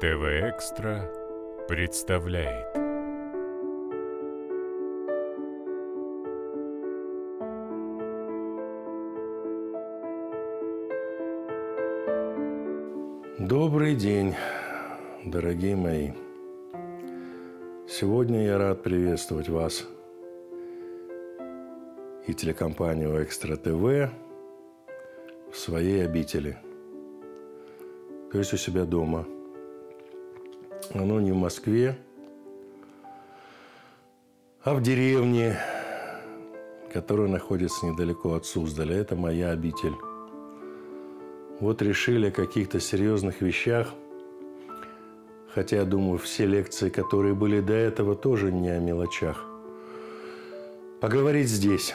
ТВ Экстра представляет. Добрый день, дорогие мои. Сегодня я рад приветствовать вас и телекомпанию Экстра ТВ в своей обители, то есть у себя дома – оно не в Москве, а в деревне, которая находится недалеко от Суздаля. Это моя обитель. Вот решили о каких-то серьезных вещах, хотя, я думаю, все лекции, которые были до этого, тоже не о мелочах. Поговорить здесь.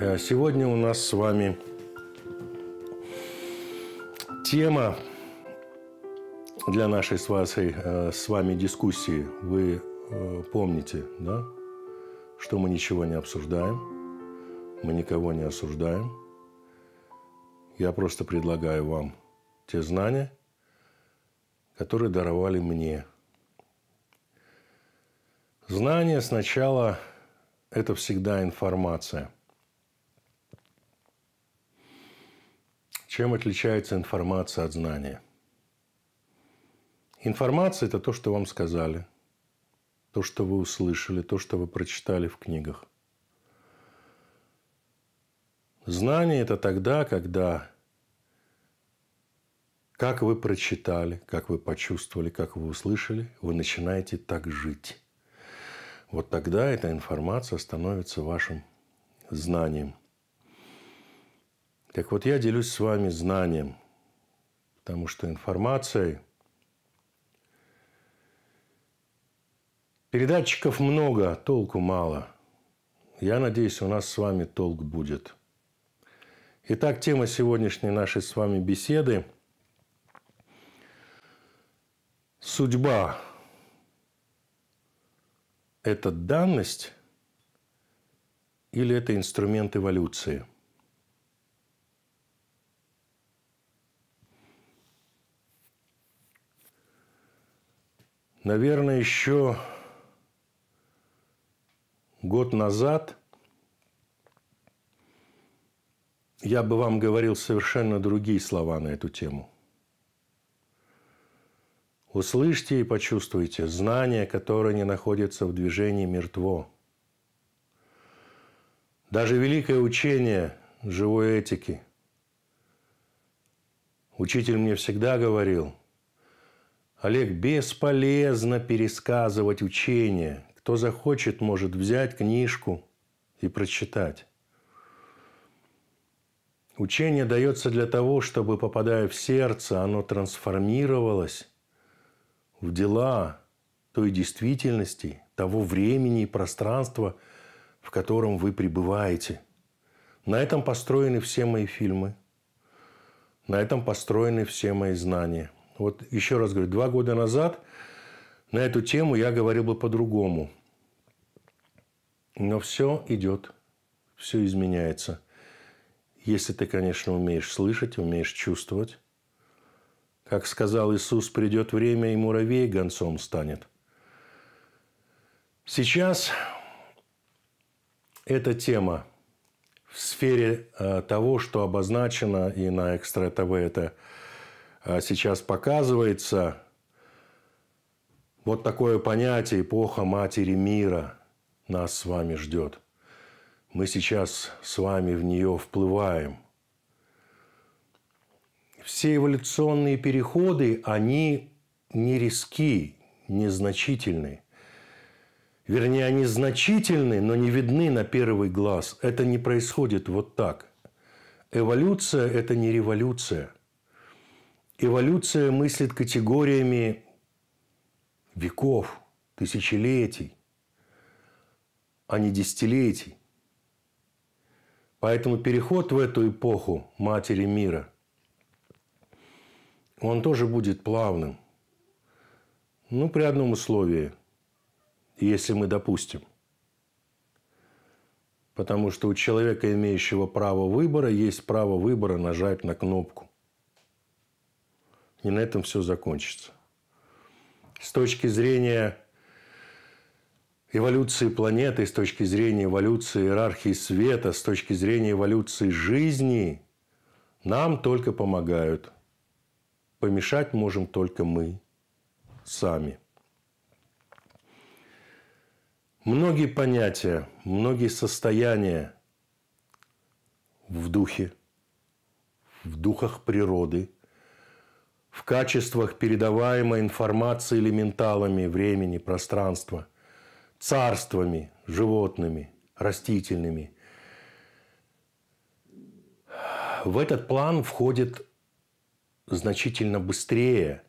А сегодня у нас с вами тема для нашей с, Васей, э, с вами дискуссии вы э, помните, да, что мы ничего не обсуждаем, мы никого не осуждаем. Я просто предлагаю вам те знания, которые даровали мне. Знание сначала – это всегда информация. Чем отличается информация от знания – Информация – это то, что вам сказали, то, что вы услышали, то, что вы прочитали в книгах. Знание – это тогда, когда как вы прочитали, как вы почувствовали, как вы услышали, вы начинаете так жить. Вот тогда эта информация становится вашим знанием. Так вот, я делюсь с вами знанием, потому что информацией – Передатчиков много, толку мало. Я надеюсь, у нас с вами толк будет. Итак, тема сегодняшней нашей с вами беседы – судьба. Это данность или это инструмент эволюции? Наверное, еще год назад я бы вам говорил совершенно другие слова на эту тему. Услышьте и почувствуйте, знание, которое не находится в движении, мертво. Даже великое учение живой этики. Учитель мне всегда говорил, Олег, бесполезно пересказывать учение, кто захочет, может взять книжку и прочитать. Учение дается для того, чтобы, попадая в сердце, оно трансформировалось в дела той действительности, того времени и пространства, в котором вы пребываете. На этом построены все мои фильмы. На этом построены все мои знания. Вот еще раз говорю, два года назад – на эту тему я говорил бы по-другому. Но все идет, все изменяется. Если ты, конечно, умеешь слышать, умеешь чувствовать. Как сказал Иисус, придет время, и муравей гонцом станет. Сейчас эта тема в сфере э, того, что обозначено и на Экстра ТВ это э, сейчас показывается – вот такое понятие эпоха Матери Мира нас с вами ждет. Мы сейчас с вами в нее вплываем. Все эволюционные переходы, они не резки, незначительны. Вернее, они значительны, но не видны на первый глаз. Это не происходит вот так. Эволюция – это не революция. Эволюция мыслит категориями веков, тысячелетий, а не десятилетий. Поэтому переход в эту эпоху матери мира, он тоже будет плавным. Ну, при одном условии, если мы допустим. Потому что у человека, имеющего право выбора, есть право выбора нажать на кнопку. И на этом все закончится с точки зрения эволюции планеты, с точки зрения эволюции иерархии света, с точки зрения эволюции жизни, нам только помогают. Помешать можем только мы сами. Многие понятия, многие состояния в духе, в духах природы – в качествах передаваемой информации или менталами времени, пространства, царствами, животными, растительными. В этот план входит значительно быстрее,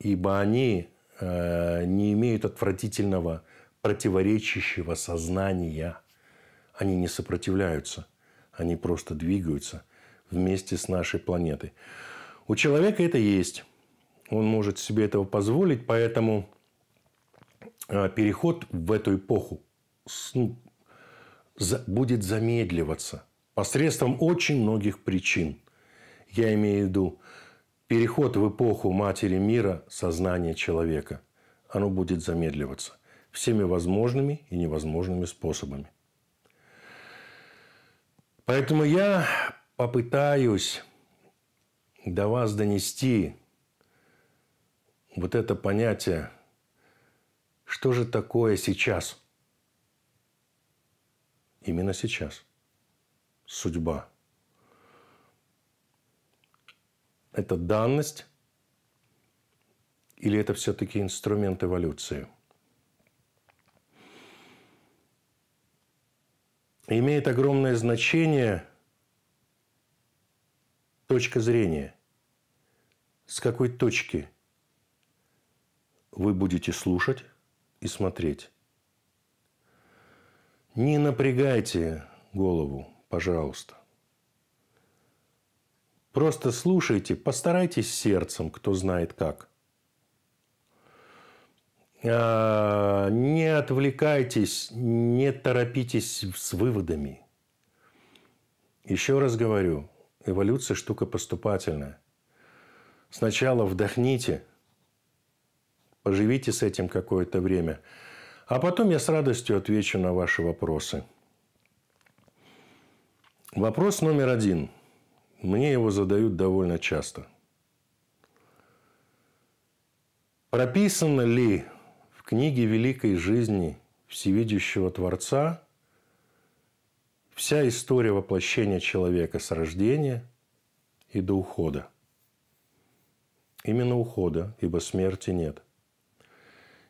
ибо они э, не имеют отвратительного противоречащего сознания. Они не сопротивляются, они просто двигаются вместе с нашей планетой. У человека это есть. Он может себе этого позволить, поэтому а, переход в эту эпоху ну, будет замедливаться посредством очень многих причин. Я имею в виду переход в эпоху матери мира сознания человека. Оно будет замедливаться всеми возможными и невозможными способами. Поэтому я попытаюсь до вас донести вот это понятие, что же такое сейчас? Именно сейчас. Судьба. Это данность или это все-таки инструмент эволюции? Имеет огромное значение точка зрения с какой точки вы будете слушать и смотреть. Не напрягайте голову, пожалуйста. Просто слушайте, постарайтесь сердцем, кто знает как. А, не отвлекайтесь, не торопитесь с выводами. Еще раз говорю, эволюция штука поступательная. Сначала вдохните, поживите с этим какое-то время, а потом я с радостью отвечу на ваши вопросы. Вопрос номер один. Мне его задают довольно часто. Прописано ли в книге «Великой жизни» всевидящего Творца вся история воплощения человека с рождения и до ухода? именно ухода, ибо смерти нет.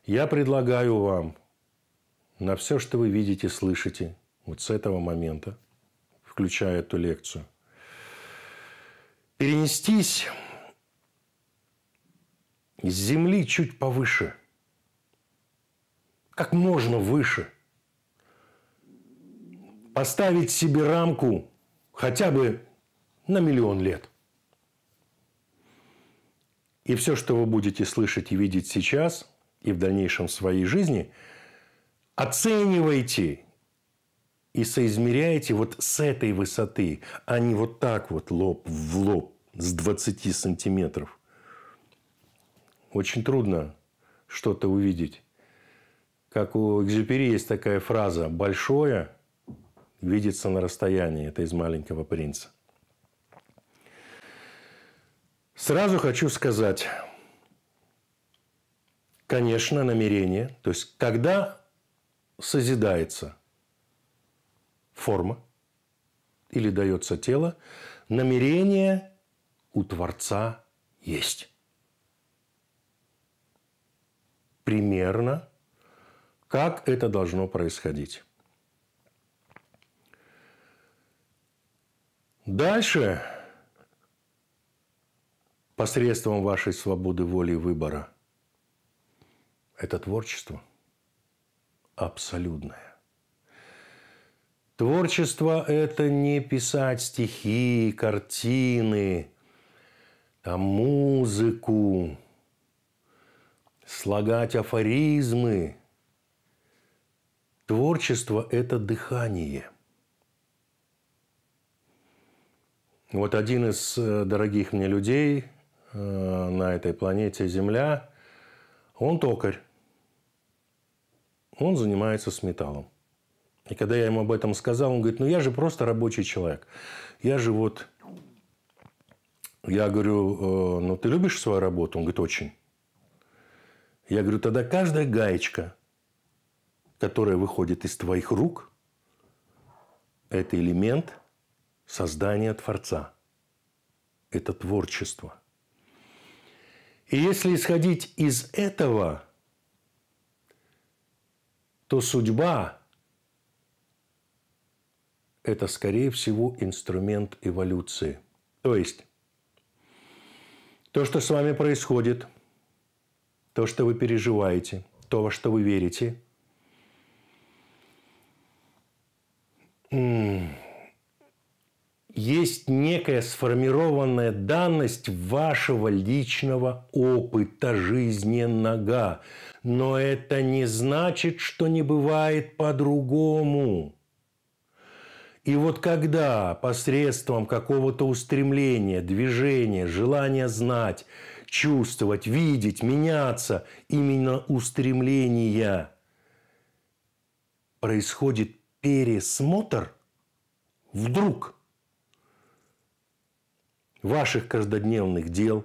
Я предлагаю вам на все, что вы видите, слышите, вот с этого момента, включая эту лекцию, перенестись с земли чуть повыше, как можно выше, поставить себе рамку хотя бы на миллион лет – и все, что вы будете слышать и видеть сейчас и в дальнейшем в своей жизни, оценивайте и соизмеряйте вот с этой высоты, а не вот так вот лоб в лоб с 20 сантиметров. Очень трудно что-то увидеть. Как у Экзюпери есть такая фраза «большое видится на расстоянии». Это из «Маленького принца». Сразу хочу сказать, конечно, намерение, то есть когда созидается форма или дается тело, намерение у Творца есть. Примерно как это должно происходить. Дальше посредством вашей свободы воли и выбора. Это творчество абсолютное. Творчество – это не писать стихи, картины, там, музыку, слагать афоризмы. Творчество – это дыхание. Вот один из э, дорогих мне людей – Э, на этой планете Земля, он токарь. Он занимается с металлом. И когда я ему об этом сказал, он говорит, ну я же просто рабочий человек. Я же вот... Я говорю, «Э, ну ты любишь свою работу? Он говорит, очень. Я говорю, тогда каждая гаечка, которая выходит из твоих рук, это элемент создания Творца. Это творчество – и если исходить из этого, то судьба – это, скорее всего, инструмент эволюции. То есть, то, что с вами происходит, то, что вы переживаете, то, во что вы верите – есть некая сформированная данность вашего личного опыта жизненного. Но это не значит, что не бывает по-другому. И вот когда посредством какого-то устремления, движения, желания знать, чувствовать, видеть, меняться, именно устремления происходит пересмотр, вдруг – ваших каждодневных дел,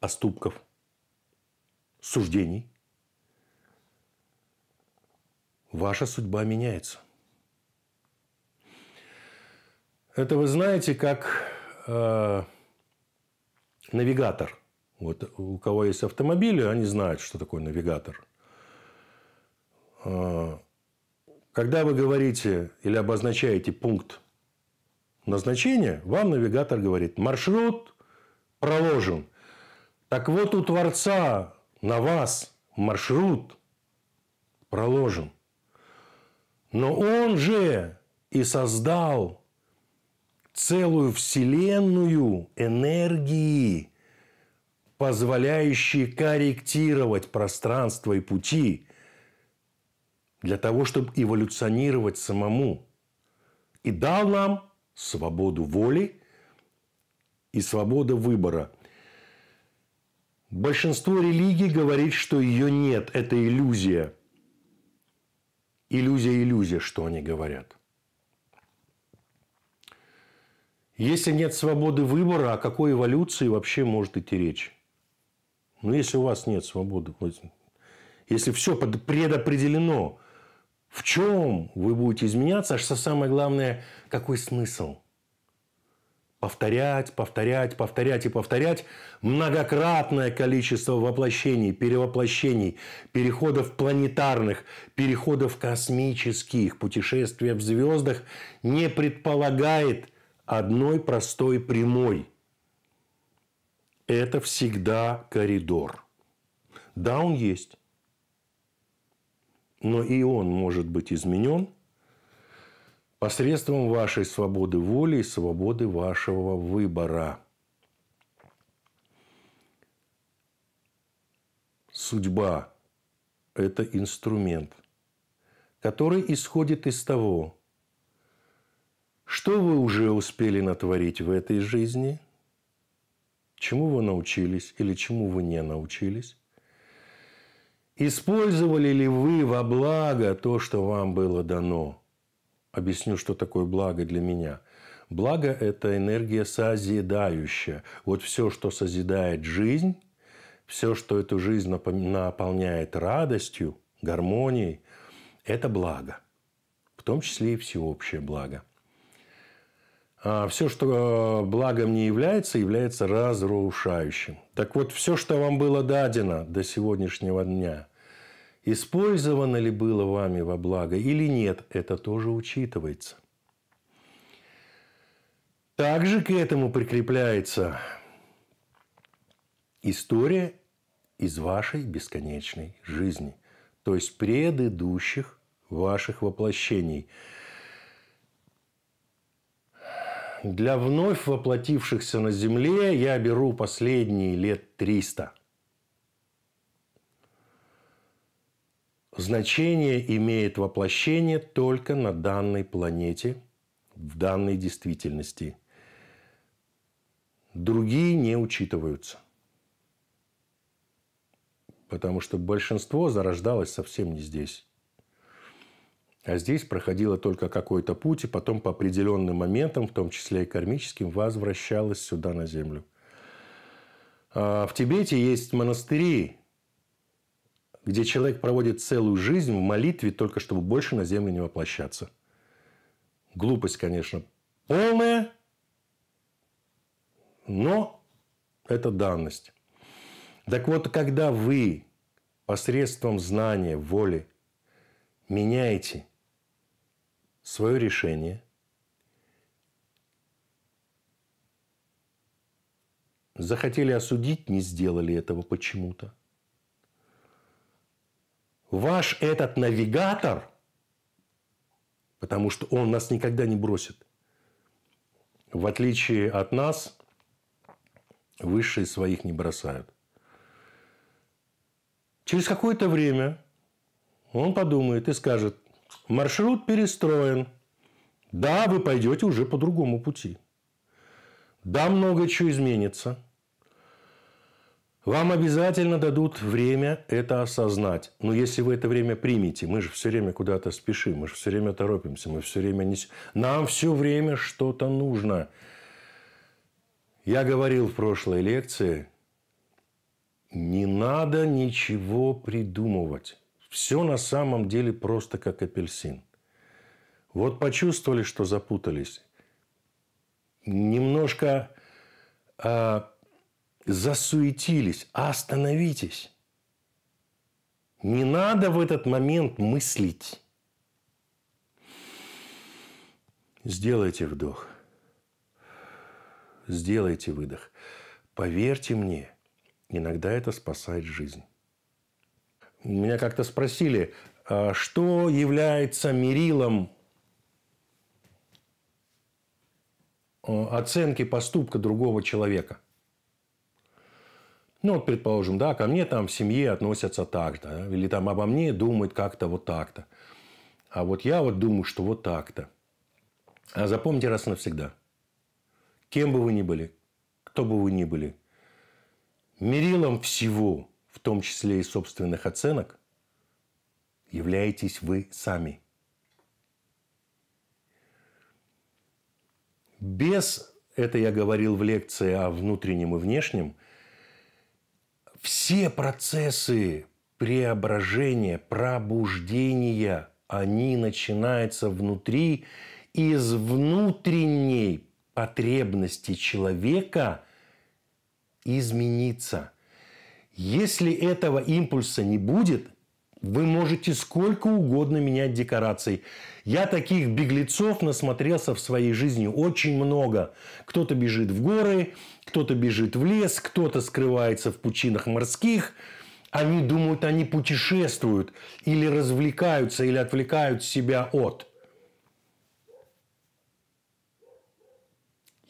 поступков, суждений, ваша судьба меняется. Это вы знаете, как э, навигатор. Вот у кого есть автомобили, они знают, что такое навигатор. Э, когда вы говорите или обозначаете пункт назначения, вам навигатор говорит, маршрут проложен. Так вот у Творца на вас маршрут проложен. Но он же и создал целую вселенную энергии, позволяющей корректировать пространство и пути для того, чтобы эволюционировать самому. И дал нам свободу воли и свобода выбора. Большинство религий говорит, что ее нет, это иллюзия. Иллюзия, иллюзия, что они говорят. Если нет свободы выбора, о какой эволюции вообще может идти речь? Ну, если у вас нет свободы, если все предопределено, в чем вы будете изменяться, а что самое главное, какой смысл? Повторять, повторять, повторять и повторять многократное количество воплощений, перевоплощений, переходов планетарных, переходов космических, путешествия в звездах не предполагает одной простой прямой. Это всегда коридор. Да, он есть но и он может быть изменен посредством вашей свободы воли и свободы вашего выбора. Судьба – это инструмент, который исходит из того, что вы уже успели натворить в этой жизни, чему вы научились или чему вы не научились, Использовали ли вы во благо то, что вам было дано? Объясню, что такое благо для меня. Благо – это энергия созидающая. Вот все, что созидает жизнь, все, что эту жизнь наполняет радостью, гармонией – это благо. В том числе и всеобщее благо. А все, что э, благом не является, является разрушающим. Так вот, все, что вам было дадено до сегодняшнего дня, Использовано ли было вами во благо или нет, это тоже учитывается. Также к этому прикрепляется история из вашей бесконечной жизни, то есть предыдущих ваших воплощений. Для вновь воплотившихся на Земле я беру последние лет 300. значение имеет воплощение только на данной планете, в данной действительности. Другие не учитываются. Потому что большинство зарождалось совсем не здесь. А здесь проходило только какой-то путь, и потом по определенным моментам, в том числе и кармическим, возвращалось сюда на Землю. А в Тибете есть монастыри, где человек проводит целую жизнь в молитве, только чтобы больше на землю не воплощаться. Глупость, конечно, полная, но это данность. Так вот, когда вы посредством знания, воли меняете свое решение, захотели осудить, не сделали этого почему-то – ваш этот навигатор, потому что он нас никогда не бросит. В отличие от нас, высшие своих не бросают. Через какое-то время он подумает и скажет, маршрут перестроен. Да, вы пойдете уже по другому пути. Да, много чего изменится – вам обязательно дадут время это осознать. Но если вы это время примете, мы же все время куда-то спешим, мы же все время торопимся, мы все время не... Нам все время что-то нужно. Я говорил в прошлой лекции, не надо ничего придумывать. Все на самом деле просто как апельсин. Вот почувствовали, что запутались. Немножко а засуетились. А остановитесь. Не надо в этот момент мыслить. Сделайте вдох. Сделайте выдох. Поверьте мне, иногда это спасает жизнь. Меня как-то спросили, а что является мерилом оценки поступка другого человека – ну, вот, предположим, да, ко мне там в семье относятся так-то, да, или там обо мне думают как-то вот так-то. А вот я вот думаю, что вот так-то. А запомните раз и навсегда. Кем бы вы ни были, кто бы вы ни были, мерилом всего, в том числе и собственных оценок, являетесь вы сами. Без, это я говорил в лекции о внутреннем и внешнем – все процессы преображения, пробуждения, они начинаются внутри, из внутренней потребности человека измениться. Если этого импульса не будет – вы можете сколько угодно менять декораций. Я таких беглецов насмотрелся в своей жизни очень много. Кто-то бежит в горы, кто-то бежит в лес, кто-то скрывается в пучинах морских. Они думают, они путешествуют или развлекаются, или отвлекают себя от.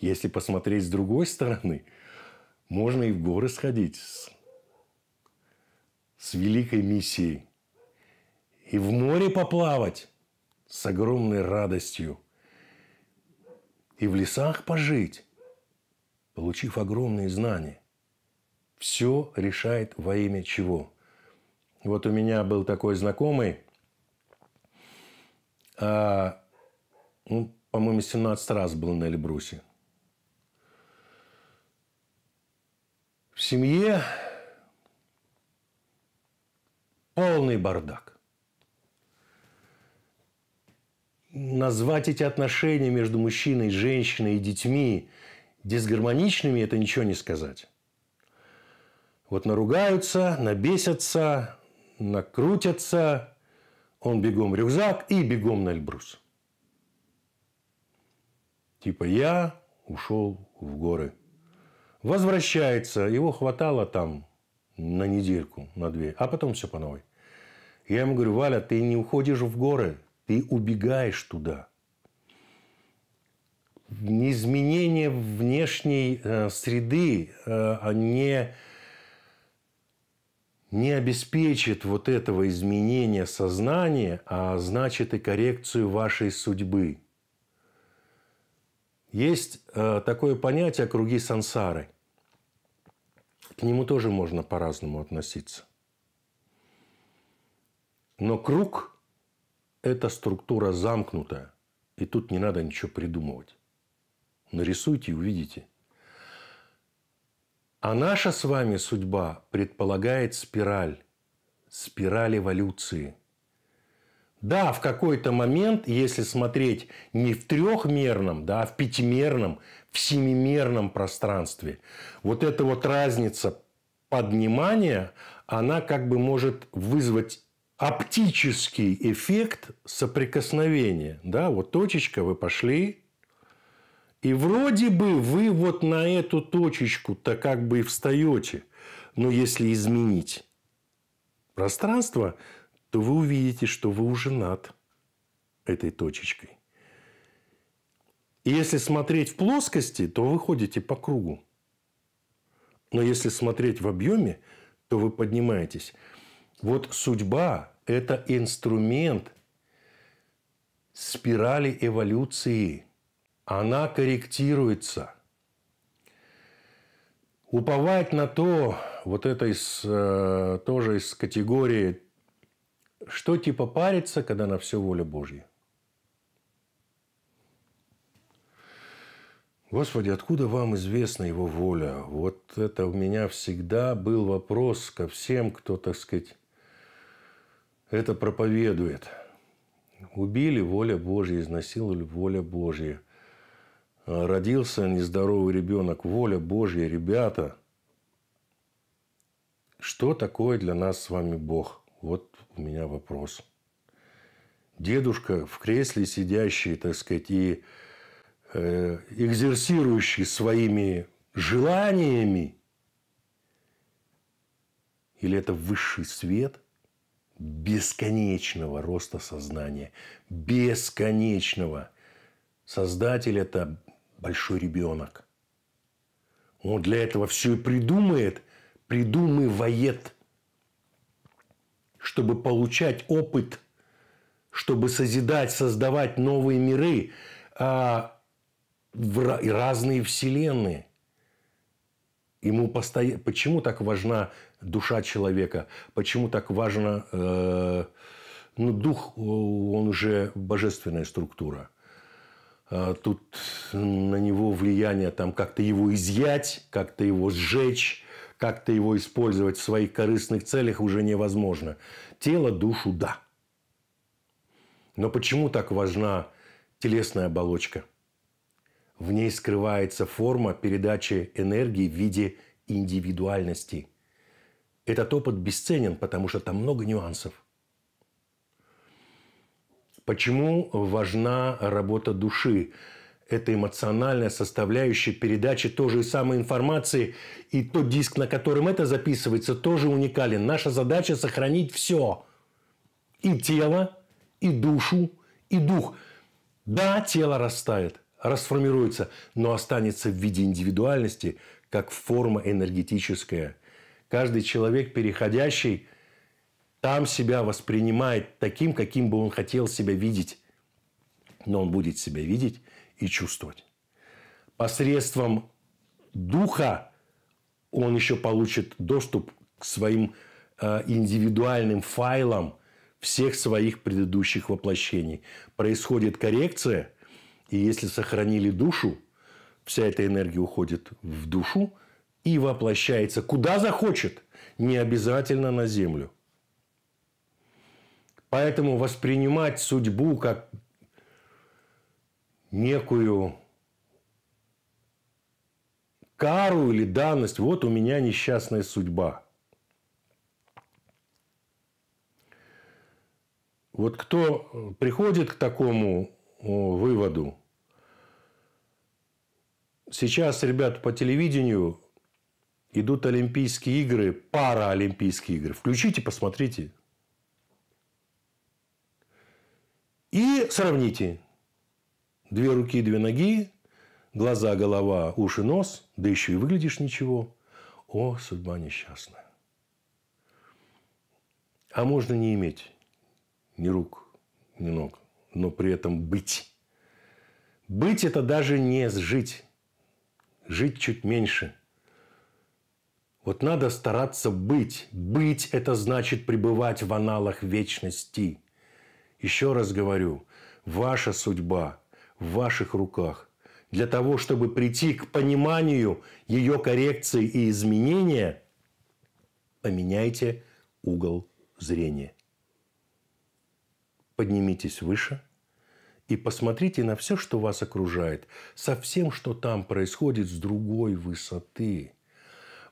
Если посмотреть с другой стороны, можно и в горы сходить с, с великой миссией – и в море поплавать с огромной радостью, и в лесах пожить, получив огромные знания. Все решает во имя чего. Вот у меня был такой знакомый, а, ну, по-моему, 17 раз был на Эльбрусе. В семье полный бардак. назвать эти отношения между мужчиной, женщиной и детьми дисгармоничными – это ничего не сказать. Вот наругаются, набесятся, накрутятся, он бегом рюкзак и бегом на Эльбрус. Типа я ушел в горы. Возвращается, его хватало там на недельку, на две, а потом все по новой. Я ему говорю, Валя, ты не уходишь в горы, ты убегаешь туда. Изменение внешней э, среды э, а не, не обеспечит вот этого изменения сознания, а значит и коррекцию вашей судьбы. Есть э, такое понятие «круги сансары». К нему тоже можно по-разному относиться. Но круг эта структура замкнутая, и тут не надо ничего придумывать. Нарисуйте и увидите. А наша с вами судьба предполагает спираль, спираль эволюции. Да, в какой-то момент, если смотреть не в трехмерном, да, а в пятимерном, в семимерном пространстве, вот эта вот разница поднимания, она как бы может вызвать оптический эффект соприкосновения. Да, вот точечка, вы пошли, и вроде бы вы вот на эту точечку-то как бы и встаете. Но если изменить пространство, то вы увидите, что вы уже над этой точечкой. И если смотреть в плоскости, то вы ходите по кругу. Но если смотреть в объеме, то вы поднимаетесь. Вот судьба – это инструмент спирали эволюции. Она корректируется. Уповать на то, вот это из, э, тоже из категории, что типа париться, когда на все воля Божья. Господи, откуда вам известна его воля? Вот это у меня всегда был вопрос ко всем, кто, так сказать, это проповедует. Убили – воля Божья, изнасиловали – воля Божья. А, родился нездоровый ребенок – воля Божья. Ребята, что такое для нас с вами Бог? Вот у меня вопрос. Дедушка в кресле сидящий, так сказать, и э, экзерсирующий своими желаниями? Или это высший свет – бесконечного роста сознания, бесконечного. Создатель – это большой ребенок. Он для этого все и придумает, придумывает, чтобы получать опыт, чтобы созидать, создавать новые миры, а, разные вселенные. Ему постоянно... Почему так важна душа человека, почему так важно... Э, ну, дух, он уже божественная структура. А тут на него влияние, там, как-то его изъять, как-то его сжечь, как-то его использовать в своих корыстных целях уже невозможно. Тело, душу – да. Но почему так важна телесная оболочка? В ней скрывается форма передачи энергии в виде индивидуальности – этот опыт бесценен, потому что там много нюансов. Почему важна работа души? Это эмоциональная составляющая передачи той же самой информации, и тот диск, на котором это записывается, тоже уникален. Наша задача – сохранить все. И тело, и душу, и дух. Да, тело растает, расформируется, но останется в виде индивидуальности, как форма энергетическая – Каждый человек, переходящий, там себя воспринимает таким, каким бы он хотел себя видеть. Но он будет себя видеть и чувствовать. Посредством духа он еще получит доступ к своим э, индивидуальным файлам всех своих предыдущих воплощений. Происходит коррекция, и если сохранили душу, вся эта энергия уходит в душу, и воплощается куда захочет, не обязательно на землю. Поэтому воспринимать судьбу как некую кару или данность, вот у меня несчастная судьба. Вот кто приходит к такому выводу, сейчас, ребят, по телевидению идут Олимпийские игры, параолимпийские игры. Включите, посмотрите. И сравните. Две руки, две ноги, глаза, голова, уши, нос, да еще и выглядишь ничего. О, судьба несчастная. А можно не иметь ни рук, ни ног, но при этом быть. Быть – это даже не жить. Жить чуть меньше – вот надо стараться быть. Быть – это значит пребывать в аналах вечности. Еще раз говорю, ваша судьба в ваших руках. Для того, чтобы прийти к пониманию ее коррекции и изменения, поменяйте угол зрения. Поднимитесь выше и посмотрите на все, что вас окружает, со всем, что там происходит с другой высоты –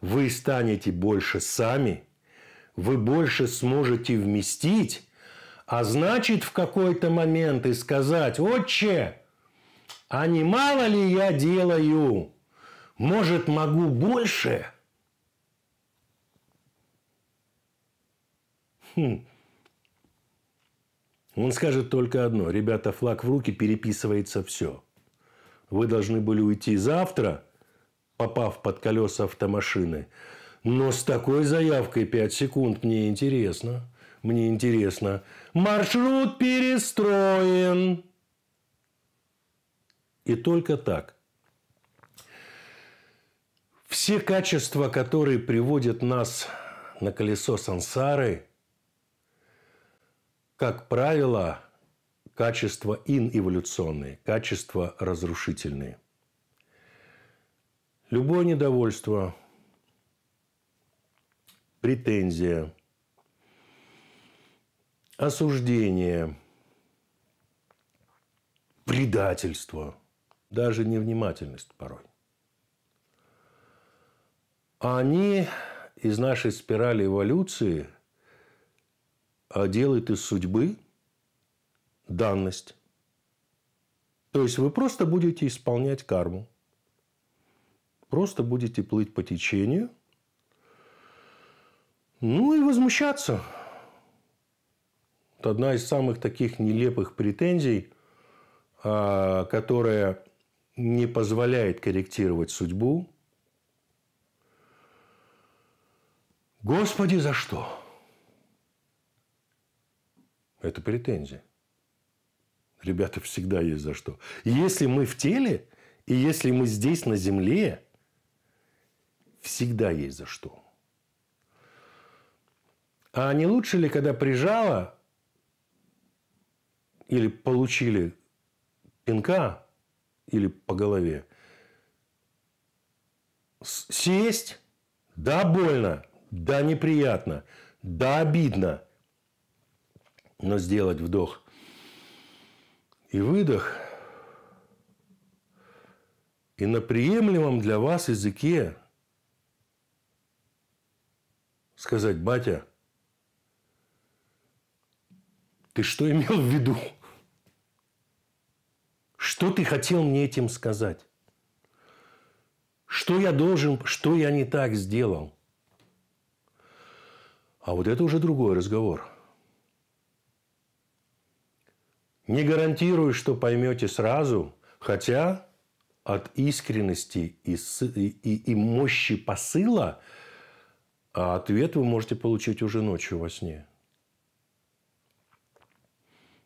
вы станете больше сами, вы больше сможете вместить, а значит в какой-то момент и сказать «Отче, а не мало ли я делаю? Может, могу больше?» хм. Он скажет только одно. Ребята, флаг в руки, переписывается все. Вы должны были уйти завтра – попав под колеса автомашины. Но с такой заявкой 5 секунд мне интересно. Мне интересно. Маршрут перестроен. И только так. Все качества, которые приводят нас на колесо сансары, как правило, качества инэволюционные, качества разрушительные – Любое недовольство, претензия, осуждение, предательство, даже невнимательность порой. Они из нашей спирали эволюции а делают из судьбы данность. То есть вы просто будете исполнять карму – Просто будете плыть по течению. Ну и возмущаться. Это одна из самых таких нелепых претензий, а, которая не позволяет корректировать судьбу. Господи, за что? Это претензия. Ребята, всегда есть за что. И если мы в теле, и если мы здесь на земле – всегда есть за что. А не лучше ли, когда прижало или получили пинка или по голове, сесть, да, больно, да, неприятно, да, обидно, но сделать вдох и выдох – и на приемлемом для вас языке сказать, батя, ты что имел в виду? Что ты хотел мне этим сказать? Что я должен, что я не так сделал? А вот это уже другой разговор. Не гарантирую, что поймете сразу, хотя от искренности и, и, и мощи посыла – а ответ вы можете получить уже ночью во сне.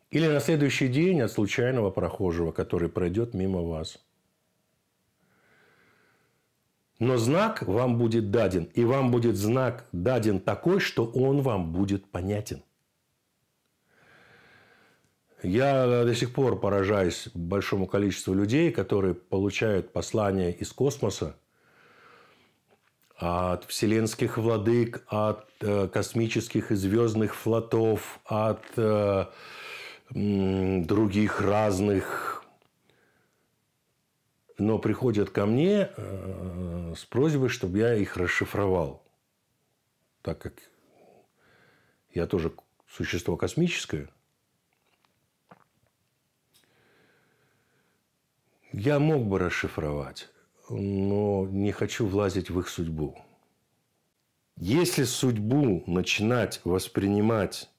Или на следующий день от случайного прохожего, который пройдет мимо вас. Но знак вам будет даден, и вам будет знак даден такой, что он вам будет понятен. Я до сих пор поражаюсь большому количеству людей, которые получают послания из космоса – от вселенских владык, от э, космических и звездных флотов, от э, других разных. Но приходят ко мне э, с просьбой, чтобы я их расшифровал. Так как я тоже существо космическое. Я мог бы расшифровать но не хочу влазить в их судьбу. Если судьбу начинать воспринимать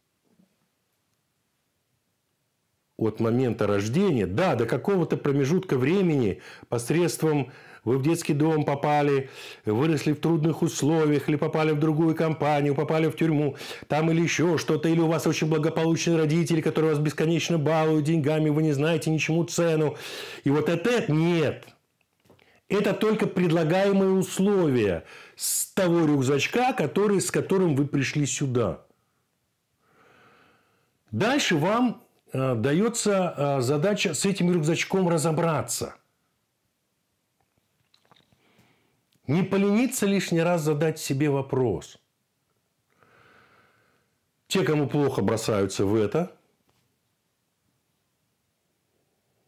от момента рождения, да, до какого-то промежутка времени посредством вы в детский дом попали, выросли в трудных условиях, или попали в другую компанию, попали в тюрьму, там или еще что-то, или у вас очень благополучные родители, которые вас бесконечно балуют деньгами, вы не знаете ничему цену. И вот это нет. Это только предлагаемые условия с того рюкзачка, который, с которым вы пришли сюда. Дальше вам э, дается э, задача с этим рюкзачком разобраться. Не полениться лишний раз задать себе вопрос. Те, кому плохо бросаются в это,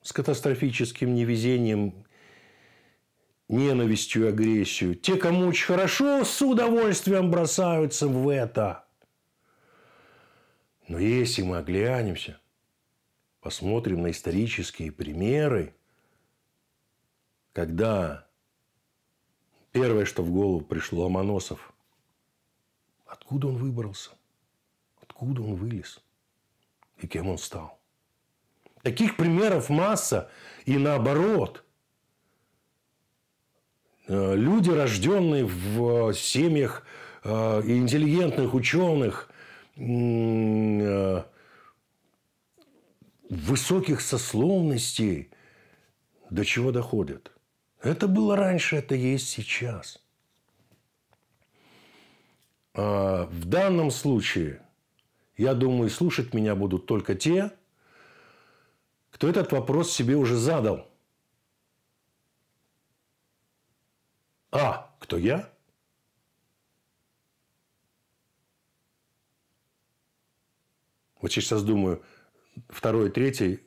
с катастрофическим невезением ненавистью и агрессию. Те, кому очень хорошо, с удовольствием бросаются в это. Но если мы оглянемся, посмотрим на исторические примеры, когда первое, что в голову пришло, Ломоносов. Откуда он выбрался? Откуда он вылез? И кем он стал? Таких примеров масса и наоборот – Э, люди, рожденные в э, семьях э, интеллигентных ученых, высоких сословностей, до чего доходят. Это было раньше, это есть сейчас. А, в данном случае, я думаю, слушать меня будут только те, кто этот вопрос себе уже задал – А, кто я? Вот сейчас думаю, второй, третий,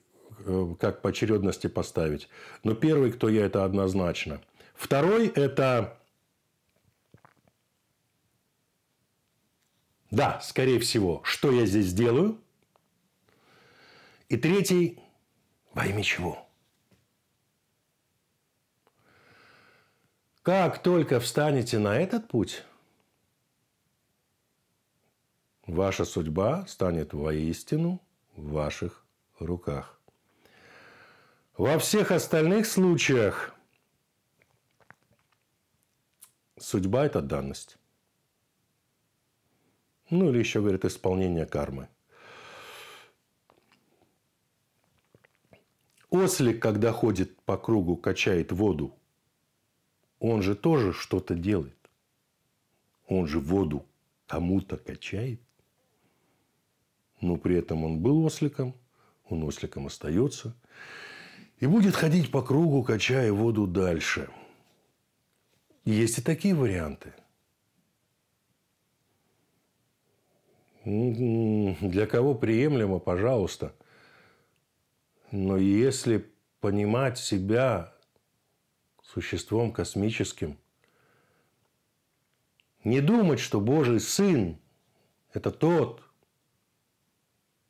э, как по очередности поставить. Но первый, кто я, это однозначно. Второй – это... Да, скорее всего, что я здесь делаю. И третий – во имя чего – Как только встанете на этот путь, ваша судьба станет воистину в ваших руках. Во всех остальных случаях судьба – это данность. Ну, или еще, говорят, исполнение кармы. Ослик, когда ходит по кругу, качает воду, он же тоже что-то делает. Он же воду кому-то качает. Но при этом он был осликом, он осликом остается и будет ходить по кругу, качая воду дальше. Есть и такие варианты. М-м-м, для кого приемлемо, пожалуйста. Но если понимать себя существом космическим. Не думать, что Божий Сын – это тот,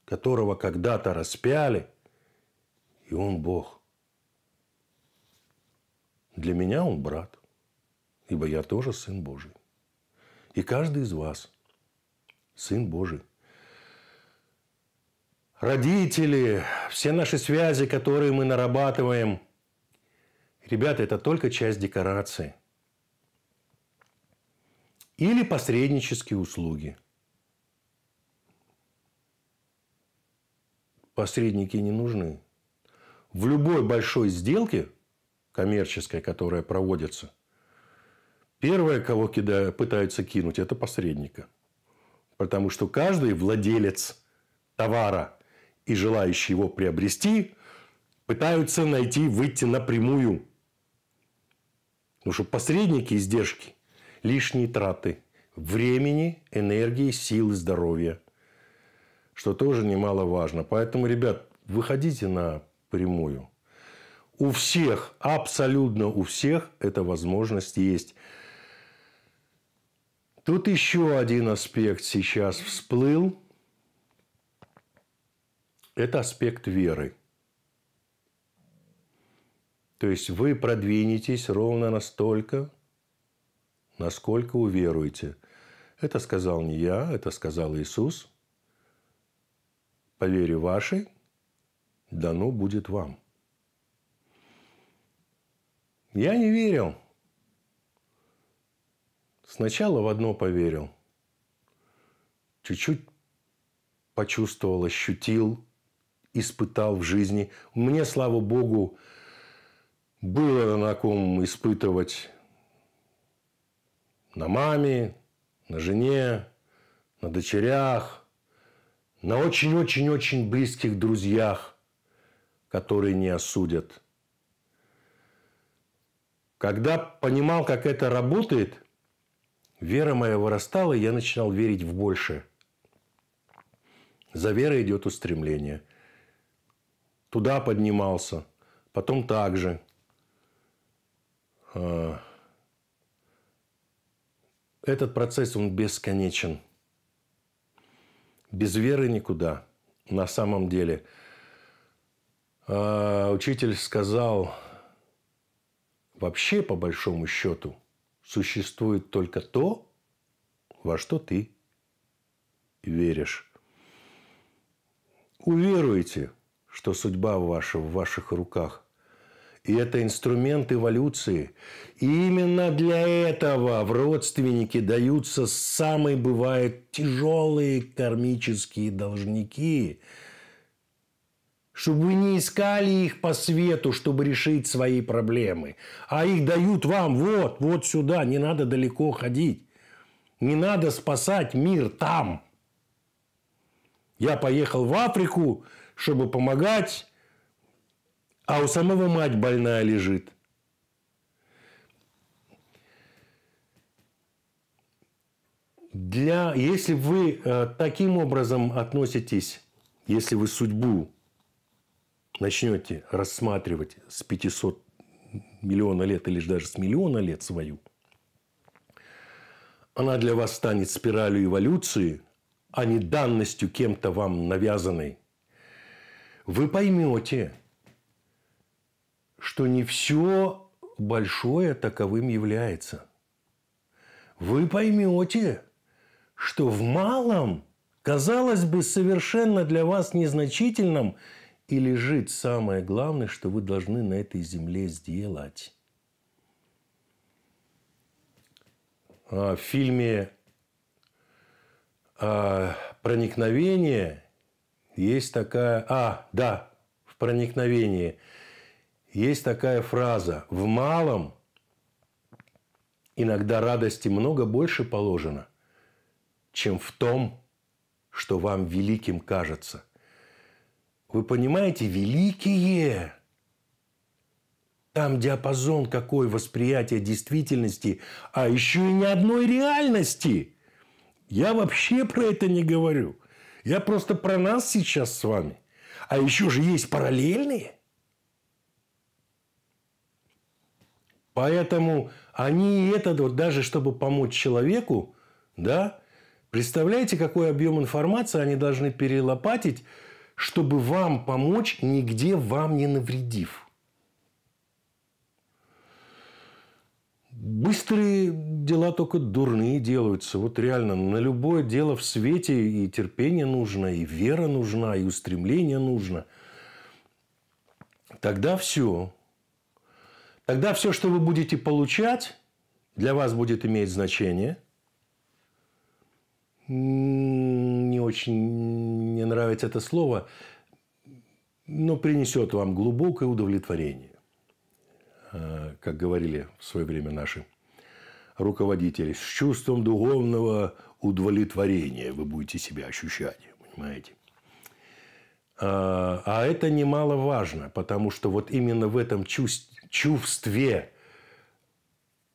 которого когда-то распяли, и он Бог. Для меня он брат, ибо я тоже Сын Божий. И каждый из вас – Сын Божий. Родители, все наши связи, которые мы нарабатываем – Ребята, это только часть декорации. Или посреднические услуги. Посредники не нужны. В любой большой сделке, коммерческой, которая проводится, первое, кого кидают, пытаются кинуть, это посредника. Потому что каждый владелец товара и желающий его приобрести пытаются найти, выйти напрямую Потому что посредники издержки – лишние траты времени, энергии, силы здоровья, что тоже немаловажно. Поэтому, ребят, выходите на прямую. У всех, абсолютно у всех эта возможность есть. Тут еще один аспект сейчас всплыл. Это аспект веры. То есть вы продвинетесь ровно настолько, насколько уверуете. Это сказал не я, это сказал Иисус. По вере вашей дано будет вам. Я не верил. Сначала в одно поверил. Чуть-чуть почувствовал, ощутил, испытал в жизни. Мне, слава Богу, было на ком испытывать на маме, на жене, на дочерях, на очень-очень-очень близких друзьях, которые не осудят. Когда понимал, как это работает, вера моя вырастала, и я начинал верить в большее. За верой идет устремление. Туда поднимался, потом так же – Э, этот процесс, он бесконечен. Без веры никуда. На самом деле, а, учитель сказал, вообще, по большому счету, существует только то, во что ты веришь. Уверуйте, что судьба ваша в ваших руках – и это инструмент эволюции. И именно для этого в родственники даются самые, бывают, тяжелые кармические должники. Чтобы вы не искали их по свету, чтобы решить свои проблемы. А их дают вам вот, вот сюда. Не надо далеко ходить. Не надо спасать мир там. Я поехал в Африку, чтобы помогать а у самого мать больная лежит. Для, если вы э, таким образом относитесь, если вы судьбу начнете рассматривать с 500 миллиона лет или даже с миллиона лет свою, она для вас станет спиралью эволюции, а не данностью кем-то вам навязанной. Вы поймете – что не все большое таковым является. Вы поймете, что в малом, казалось бы, совершенно для вас незначительном и лежит самое главное, что вы должны на этой земле сделать. А, в фильме а, «Проникновение» есть такая... А, да, в «Проникновении» – есть такая фраза «в малом иногда радости много больше положено, чем в том, что вам великим кажется». Вы понимаете, великие там диапазон какой восприятия действительности, а еще и ни одной реальности. Я вообще про это не говорю. Я просто про нас сейчас с вами. А еще же есть параллельные – Поэтому они этот вот даже чтобы помочь человеку, да, представляете, какой объем информации они должны перелопатить, чтобы вам помочь, нигде вам не навредив. Быстрые дела только дурные делаются. Вот реально, на любое дело в свете и терпение нужно, и вера нужна, и устремление нужно. Тогда все. Тогда все, что вы будете получать, для вас будет иметь значение. Не очень мне нравится это слово, но принесет вам глубокое удовлетворение, а, как говорили в свое время наши руководители, с чувством духовного удовлетворения вы будете себя ощущать, понимаете? А, а это немаловажно, потому что вот именно в этом чувстве чувстве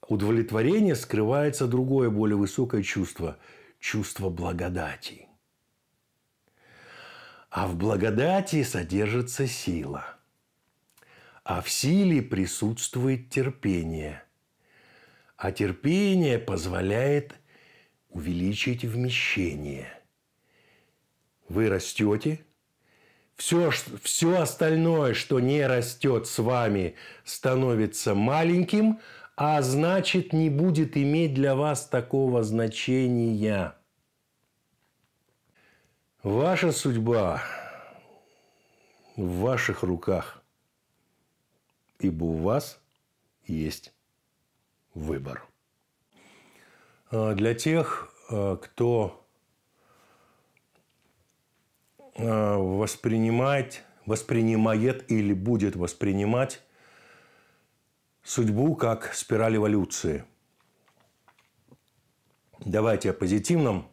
удовлетворения скрывается другое, более высокое чувство – чувство благодати. А в благодати содержится сила. А в силе присутствует терпение. А терпение позволяет увеличить вмещение. Вы растете – все, все остальное, что не растет с вами, становится маленьким, а значит не будет иметь для вас такого значения. Ваша судьба в ваших руках, ибо у вас есть выбор. А, для тех, а, кто Э, воспринимать, воспринимает или будет воспринимать судьбу как спираль эволюции. Давайте о позитивном.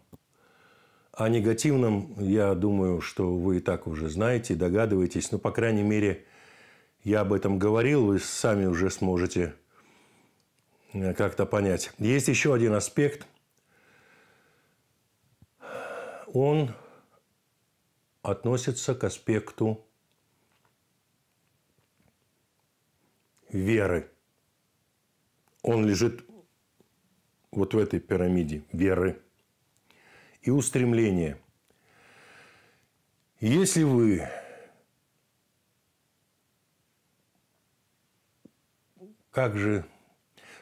О негативном, я думаю, что вы и так уже знаете, догадываетесь. Но по крайней мере, я об этом говорил, вы сами уже сможете э, как-то понять. Есть еще один аспект. Он относится к аспекту веры. Он лежит вот в этой пирамиде веры и устремления. Если вы как же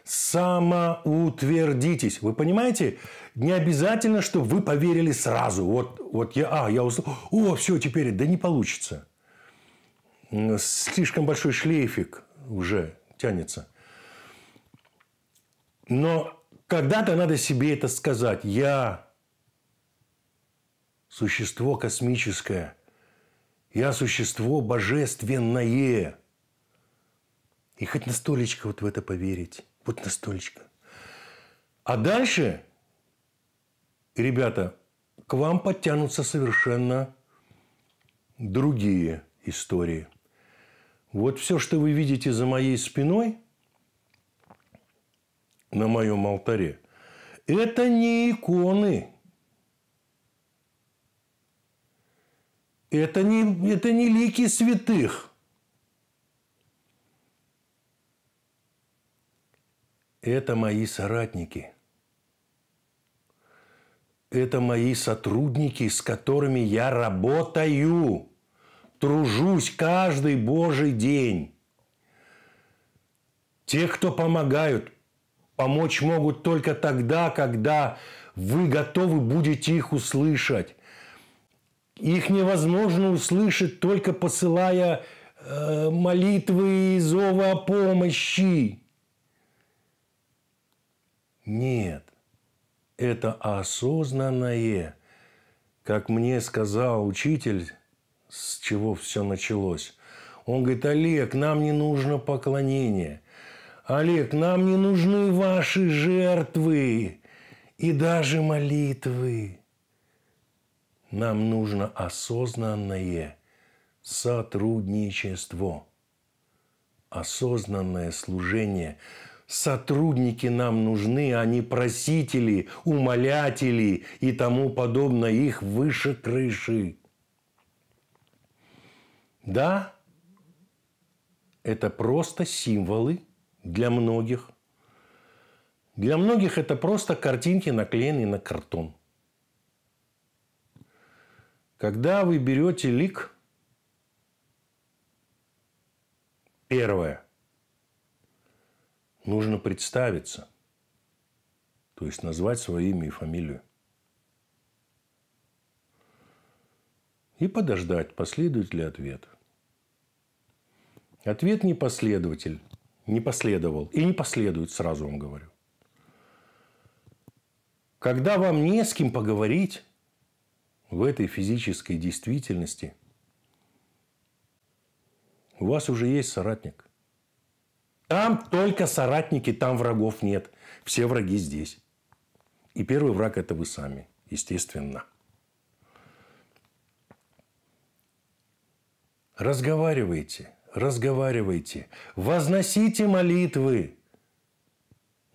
самоутвердитесь. Вы понимаете? Не обязательно, чтобы вы поверили сразу. Вот, вот я, а, я услышал, о, все, теперь, да не получится. Слишком большой шлейфик уже тянется. Но когда-то надо себе это сказать. Я существо космическое. Я существо божественное. И хоть на столечко вот в это поверить. Вот настолько. А дальше, ребята, к вам подтянутся совершенно другие истории. Вот все, что вы видите за моей спиной на моем алтаре, это не иконы. Это не, это не лики святых. Это мои соратники. Это мои сотрудники, с которыми я работаю, тружусь каждый божий день. Те, кто помогают, помочь могут только тогда, когда вы готовы будете их услышать. Их невозможно услышать, только посылая э, молитвы и зовы о помощи. Нет, это осознанное, как мне сказал учитель, с чего все началось. Он говорит, Олег, нам не нужно поклонение. Олег, нам не нужны ваши жертвы и даже молитвы. Нам нужно осознанное сотрудничество, осознанное служение – сотрудники нам нужны, а не просители, умолятели и тому подобное. Их выше крыши. Да, это просто символы для многих. Для многих это просто картинки, наклеенные на картон. Когда вы берете лик, первое – нужно представиться, то есть назвать свое имя и фамилию. И подождать, последует ли ответ. Ответ не последователь, не последовал и не последует, сразу вам говорю. Когда вам не с кем поговорить в этой физической действительности, у вас уже есть соратник. Там только соратники, там врагов нет. Все враги здесь. И первый враг – это вы сами, естественно. Разговаривайте, разговаривайте, возносите молитвы,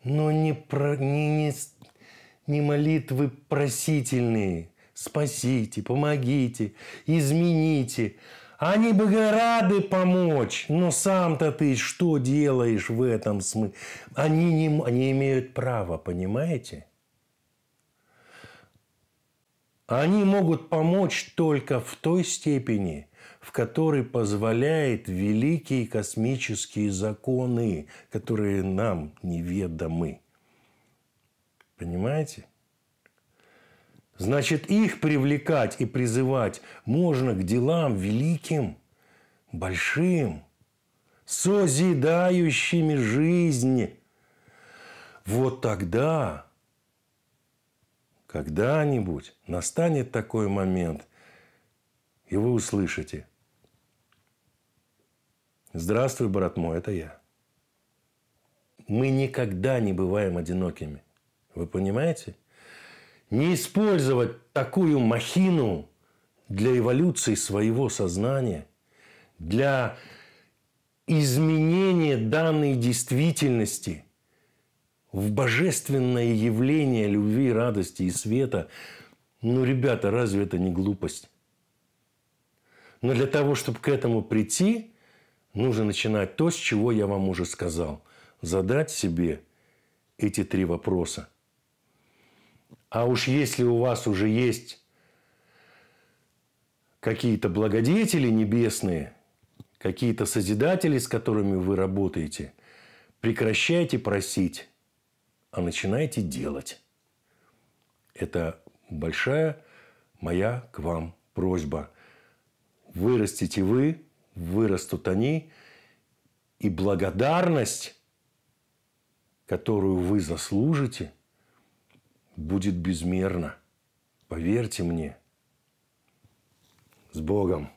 но не, про, не, не, не молитвы просительные. Спасите, помогите, измените. Они бы рады помочь, но сам-то ты что делаешь в этом смысле? Они не, они имеют права, понимаете? Они могут помочь только в той степени, в которой позволяет великие космические законы, которые нам неведомы. Понимаете? Значит, их привлекать и призывать можно к делам великим, большим, созидающими жизни. Вот тогда, когда-нибудь настанет такой момент, и вы услышите. Здравствуй, брат мой, это я. Мы никогда не бываем одинокими. Вы понимаете? не использовать такую махину для эволюции своего сознания, для изменения данной действительности в божественное явление любви, радости и света, ну, ребята, разве это не глупость? Но для того, чтобы к этому прийти, нужно начинать то, с чего я вам уже сказал. Задать себе эти три вопроса – а уж если у вас уже есть какие-то благодетели небесные, какие-то созидатели, с которыми вы работаете, прекращайте просить, а начинайте делать. Это большая моя к вам просьба. Вырастите вы, вырастут они, и благодарность, которую вы заслужите – будет безмерно. Поверьте мне. С Богом!